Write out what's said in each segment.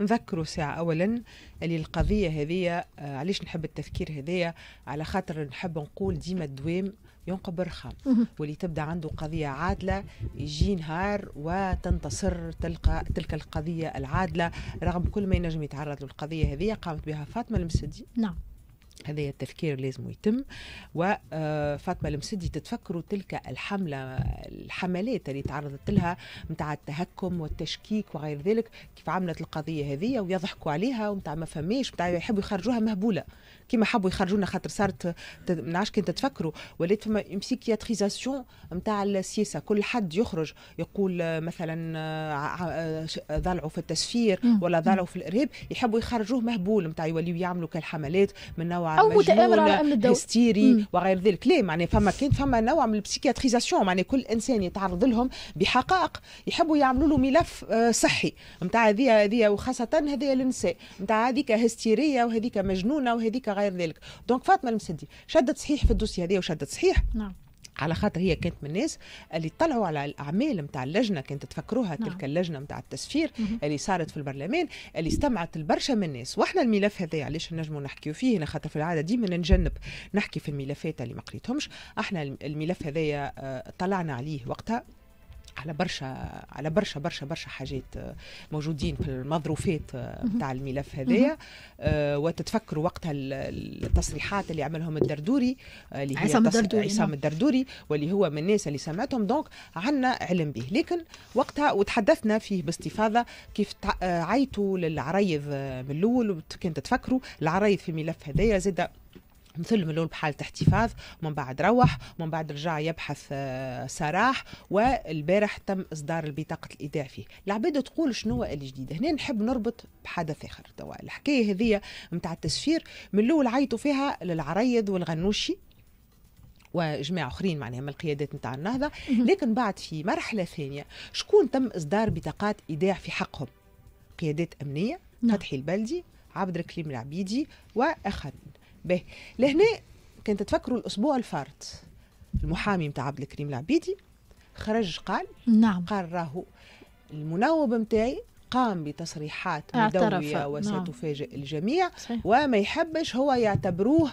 نذكروا ساعة أولا اللي القضية هذه آه، علاش نحب التفكير هذية على خاطر نحب نقول ديما الدوام ينقب رخام واللي تبدا عنده قضيه عادله يجي نهار وتنتصر تلقى تلك القضيه العادله رغم كل ما ينجم يتعرض للقضيه هذه قامت بها فاطمه المسدي نعم هذا التفكير لازم يتم وفاطمه آه، المسدي تتفكروا تلك الحمله الحملات اللي تعرضت لها نتاع التهكم والتشكيك وغير ذلك كيف عملت القضيه هذه ويضحكوا عليها ونتاع ما فماش نتاع يحبوا يخرجوها مهبوله كما حبوا يخرجونا خاطر صارت ما نعرفش كان تتفكروا ولات فما امسيكياتريزاسيون نتاع السياسه كل حد يخرج يقول آه، مثلا آه، ضلعوا في التسفير ولا ضلعوا في الارهاب يحبوا يخرجوه مهبول نتاع يوليو يعملوا كالحملات من نوع او او متامر على أمن الدولة هستيري مم. وغير ذلك لا معناها فما كان فما نوع من البسيكياتريزاسيون معناها كل انسان يتعرض لهم بحقائق يحبوا يعملوا له ملف آه، صحي نتاع هذه هذه وخاصه هذه النساء نتاع هذيك هستيريه وهذيك مجنونه وهذيك غير ذلك دونك فاطمه المسدي شدت صحيح في الدوسي هذه وشدت صحيح نعم على خاطر هي كانت من الناس اللي طلعوا على الاعمال نتاع اللجنه كانت تفكروها نعم. تلك اللجنه نتاع التسفير مه. اللي صارت في البرلمان اللي استمعت لبرشا من الناس واحنا الملف هذا علاش نجموا نحكيو فيه انا خاطر في العاده ديما نجنب نحكي في الملفات اللي ما قريتهمش احنا الملف هذا آه، طلعنا عليه وقتها على برشا على برشا برشا برشا حاجات آه، موجودين في المظروفات نتاع آه، الملف هذايا آه، وتتفكروا وقتها التصريحات اللي عملهم الدردوري اللي هي عصام الدردوري عصام نعم. الدردوري واللي هو من الناس اللي سمعتهم دونك عندنا علم به لكن وقتها وتحدثنا فيه باستفاضه كيف عيطوا للعرايض من الاول كنت تتفكروا العرايض في الملف هذايا زاد مثل ملون بحالة احتفاظ من بعد روح من بعد رجع يبحث آه، سراح والبارح تم إصدار بطاقة الإيداع فيه العباد تقول شنو الجديد هنا نحب نربط بحدث آخر توا الحكاية هذه متاع التسفير من الأول عيطوا فيها للعريض والغنوشي وجماعة أخرين معناها من القيادات نتاع النهضة لكن بعد في مرحلة ثانية شكون تم إصدار بطاقات إيداع في حقهم قيادات أمنية نعم. فتحي البلدي عبد الكريم العبيدي وآخرين به لهنا كنت تفكروا الاسبوع الفارط المحامي نتاع عبد الكريم العبيدي خرج قال نعم قال راهو المناوب نتاعي قام بتصريحات مدوية وستفاجئ نعم. الجميع صحيح. وما يحبش هو يعتبروه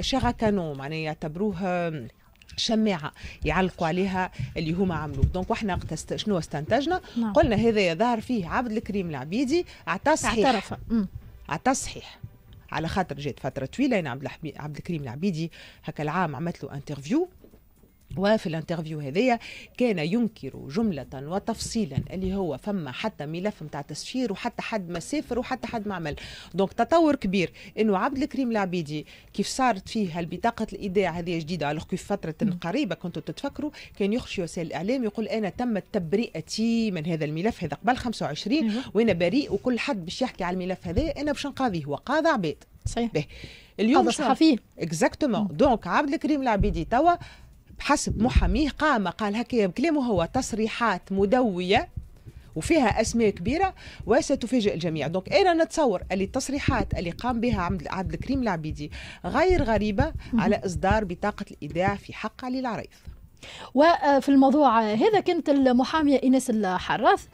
شغكانو معناه يعتبروه شماعه يعلقوا عليها اللي هما عملوه دونك واحنا وقت شنو استنتجنا نعم. قلنا هذا ظهر فيه عبد الكريم العبيدي اعتصحيح اعترف اعتصحيح صحيح على خاطر جات فتره طويله انا عبد الكريم العبيدي هكا العام عملت له انترفيو وفي الانترفيو هذايا كان ينكر جملة وتفصيلا اللي هو فما حتى ملف نتاع تسفير وحتى حد ما سافر وحتى حد ما عمل دونك تطور كبير انه عبد الكريم العبيدي كيف صارت فيه البطاقة الايداع هذه جديدة على في فترة قريبة كنتوا تتفكروا كان يخشي وسائل الاعلام يقول انا تمت تبرئتي من هذا الملف هذا قبل 25 وانا بريء وكل حد باش يحكي على الملف هذا انا باش نقاضيه قاضى عباد صحيح اليوم صحفي اكزاكتومون دونك عبد الكريم العبيدي توا بحسب محاميه قام قال هكا بكلامه هو تصريحات مدويه وفيها اسماء كبيره وستفاجئ الجميع دونك انا نتصور اللي التصريحات اللي قام بها عبد الكريم العبيدي غير غريبه على اصدار بطاقه الايداع في حق علي العريف وفي الموضوع هذا كانت المحاميه ايناس الحراث